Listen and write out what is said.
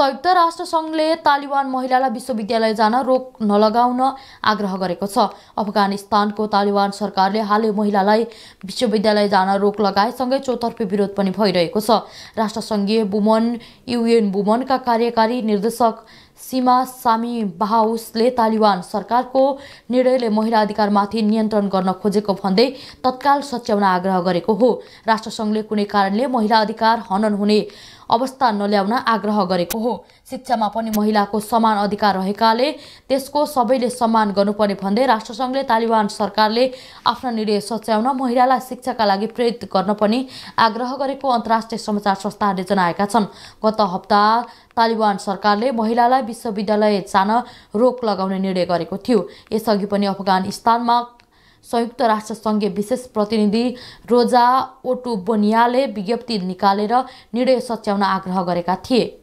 संयुक्त राष्ट्र सङ्घले तालिबान महिलालाई विश्वविद्यालय जान रोक नलगाउन आग्रह गरेको छ अफगानिस्तानको तालिबान सरकारले हालै महिलालाई विश्वविद्यालय जान रोक लगाएसँगै चौतर्फी विरोध पनि भइरहेको छ राष्ट्रसङ्घीय वुमन युएन वुमनका कार्यकारी निर्देशक सीमा सामी बाहाउसले तालिबान सरकारको निर्णयले महिला अधिकारमाथि नियन्त्रण गर्न खोजेको भन्दै तत्काल सच्याउन आग्रह गरेको हो राष्ट्रसङ्घले कुनै कारणले महिला अधिकार हनन हुने अवस्था नल्याउन आग्रह गरेको हो शिक्षामा पनि महिलाको समान अधिकार रहेकाले त्यसको सबैले सम्मान गर्नुपर्ने भन्दै राष्ट्रसङ्घले तालिबान सरकारले आफ्ना निर्णय सच्याउन महिलालाई शिक्षाका लागि प्रेरित गर्न पनि आग्रह गरेको अन्तर्राष्ट्रिय समाचार संस्थाहरूले जनाएका छन् गत हप्ता तालिबान सरकारले महिलालाई विश्वविद्यालय जान रोक लगाउने निर्णय गरेको थियो यसअघि पनि अफगानिस्तानमा संयुक्त राष्ट्रसङ्घीय विशेष प्रतिनिधि रोजा ओटुबोनियाले विज्ञप्ति निकालेर निर्णय सच्याउन आग्रह गरेका थिए